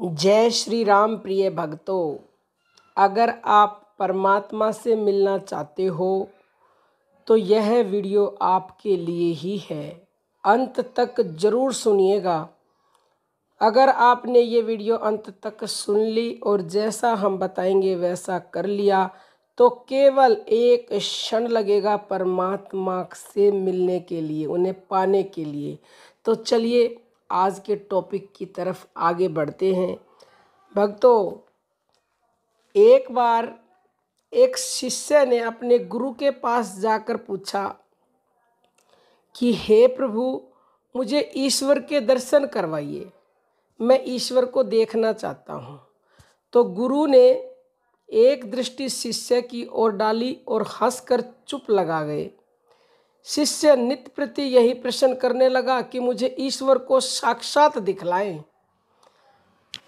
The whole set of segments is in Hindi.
जय श्री राम प्रिय भक्तों अगर आप परमात्मा से मिलना चाहते हो तो यह वीडियो आपके लिए ही है अंत तक ज़रूर सुनिएगा अगर आपने ये वीडियो अंत तक सुन ली और जैसा हम बताएंगे वैसा कर लिया तो केवल एक क्षण लगेगा परमात्मा से मिलने के लिए उन्हें पाने के लिए तो चलिए आज के टॉपिक की तरफ आगे बढ़ते हैं भक्तों एक बार एक शिष्य ने अपने गुरु के पास जाकर पूछा कि हे प्रभु मुझे ईश्वर के दर्शन करवाइए मैं ईश्वर को देखना चाहता हूँ तो गुरु ने एक दृष्टि शिष्य की ओर डाली और हंसकर चुप लगा गए शिष्य नित्य प्रति यही प्रश्न करने लगा कि मुझे ईश्वर को साक्षात दिखलाएं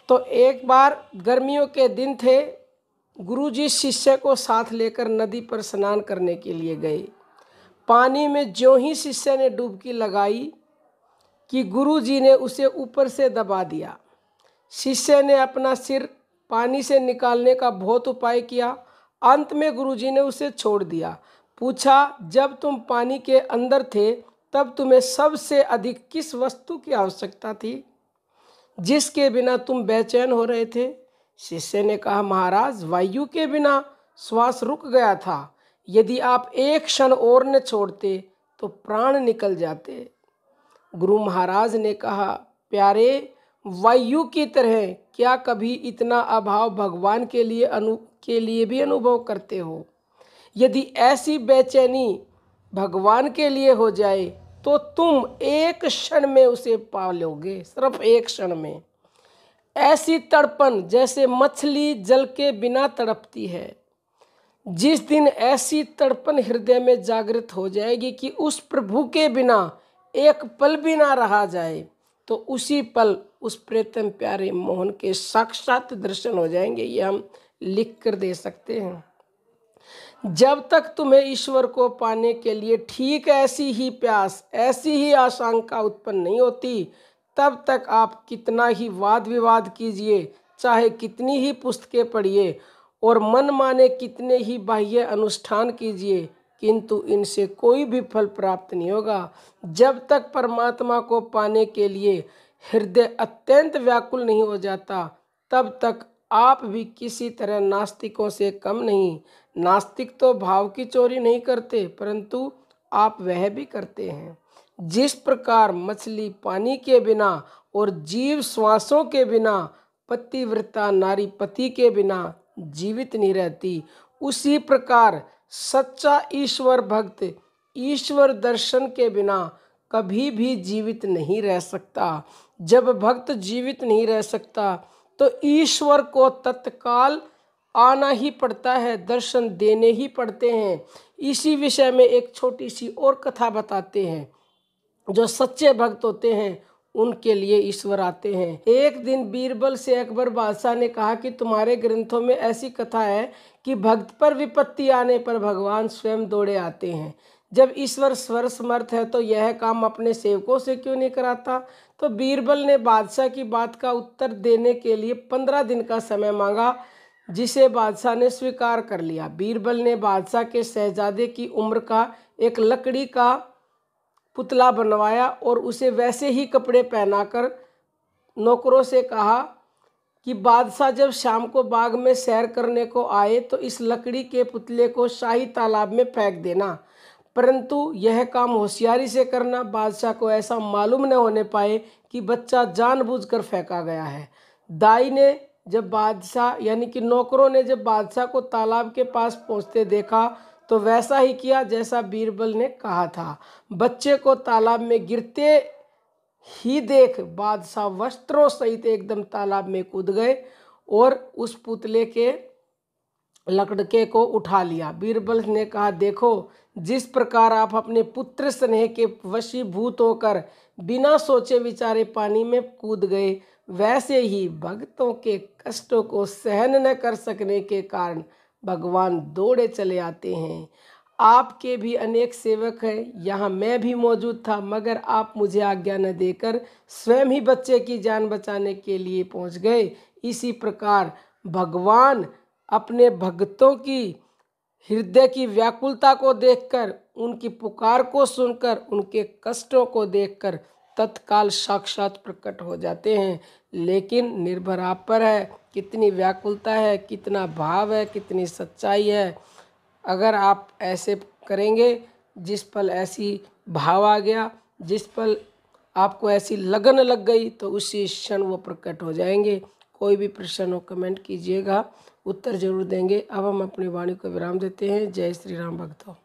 तो एक बार गर्मियों के दिन थे गुरुजी शिष्य को साथ लेकर नदी पर स्नान करने के लिए गए पानी में जो ही शिष्य ने डुबकी लगाई कि गुरुजी ने उसे ऊपर से दबा दिया शिष्य ने अपना सिर पानी से निकालने का बहुत उपाय किया अंत में गुरुजी ने उसे छोड़ दिया पूछा जब तुम पानी के अंदर थे तब तुम्हें सबसे अधिक किस वस्तु की आवश्यकता थी जिसके बिना तुम बेचैन हो रहे थे शिष्य ने कहा महाराज वायु के बिना श्वास रुक गया था यदि आप एक क्षण और न छोड़ते तो प्राण निकल जाते गुरु महाराज ने कहा प्यारे वायु की तरह क्या कभी इतना अभाव भगवान के लिए अनु के लिए भी अनुभव करते हो यदि ऐसी बेचैनी भगवान के लिए हो जाए तो तुम एक क्षण में उसे पा लोगे सिर्फ एक क्षण में ऐसी तड़पन जैसे मछली जल के बिना तड़पती है जिस दिन ऐसी तड़पन हृदय में जागृत हो जाएगी कि उस प्रभु के बिना एक पल भी ना रहा जाए तो उसी पल उस प्रेतम प्यारे मोहन के साक्षात दर्शन हो जाएंगे ये हम लिख कर दे सकते हैं जब तक तुम्हें ईश्वर को पाने के लिए ठीक ऐसी ही प्यास ऐसी ही आशंका उत्पन्न नहीं होती तब तक आप कितना ही वाद विवाद कीजिए चाहे कितनी ही पुस्तकें पढ़िए और मन माने कितने ही बाह्य अनुष्ठान कीजिए किंतु इनसे कोई भी फल प्राप्त नहीं होगा जब तक परमात्मा को पाने के लिए हृदय अत्यंत व्याकुल नहीं हो जाता तब तक आप भी किसी तरह नास्तिकों से कम नहीं नास्तिक तो भाव की चोरी नहीं करते परंतु आप वह भी करते हैं जिस प्रकार मछली पानी के बिना और जीव श्वासों के बिना पतिव्रता नारी पति के बिना जीवित नहीं रहती उसी प्रकार सच्चा ईश्वर भक्त ईश्वर दर्शन के बिना कभी भी जीवित नहीं रह सकता जब भक्त जीवित नहीं रह सकता तो ईश्वर को तत्काल आना ही पड़ता है दर्शन देने ही पड़ते हैं इसी विषय में एक छोटी सी और कथा बताते हैं जो सच्चे भक्त होते हैं उनके लिए ईश्वर आते हैं एक दिन बीरबल से अकबर बादशाह ने कहा कि तुम्हारे ग्रंथों में ऐसी कथा है कि भक्त पर विपत्ति आने पर भगवान स्वयं दौड़े आते हैं जब ईश्वर स्वर समर्थ है तो यह काम अपने सेवकों से क्यों नहीं कराता तो बीरबल ने बादशाह की बात का उत्तर देने के लिए पंद्रह दिन का समय मांगा जिसे बादशाह ने स्वीकार कर लिया बीरबल ने बादशाह के शहजादे की उम्र का एक लकड़ी का पुतला बनवाया और उसे वैसे ही कपड़े पहनाकर नौकरों से कहा कि बादशाह जब शाम को बाग में सैर करने को आए तो इस लकड़ी के पुतले को शाही तालाब में फेंक देना परंतु यह काम होशियारी से करना बादशाह को ऐसा मालूम न होने पाए कि बच्चा जानबूझकर फेंका गया है दाई ने जब बादशाह यानी कि नौकरों ने जब बादशाह को तालाब के पास पहुंचते देखा तो वैसा ही किया जैसा बीरबल ने कहा था बच्चे को तालाब में गिरते ही देख बादशाह वस्त्रों सहित एकदम तालाब में कूद गए और उस पुतले के लकड़के को उठा लिया बीरबल ने कहा देखो जिस प्रकार आप अपने पुत्र स्नेह के वशीभूत होकर बिना सोचे विचारे पानी में कूद गए वैसे ही भक्तों के कष्टों को सहन न कर सकने के कारण भगवान दौड़े चले आते हैं आपके भी अनेक सेवक हैं यहाँ मैं भी मौजूद था मगर आप मुझे आज्ञा न देकर स्वयं ही बच्चे की जान बचाने के लिए पहुँच गए इसी प्रकार भगवान अपने भक्तों की हृदय की व्याकुलता को देखकर उनकी पुकार को सुनकर उनके कष्टों को देखकर तत्काल साक्षात प्रकट हो जाते हैं लेकिन निर्भर आप पर है कितनी व्याकुलता है कितना भाव है कितनी सच्चाई है अगर आप ऐसे करेंगे जिस पल ऐसी भाव आ गया जिस पल आपको ऐसी लगन लग गई तो उसी क्षण वो प्रकट हो जाएंगे कोई भी प्रश्न हो कमेंट कीजिएगा उत्तर जरूर देंगे अब हम अपनी वाणी को विराम देते हैं जय श्री राम भक्तों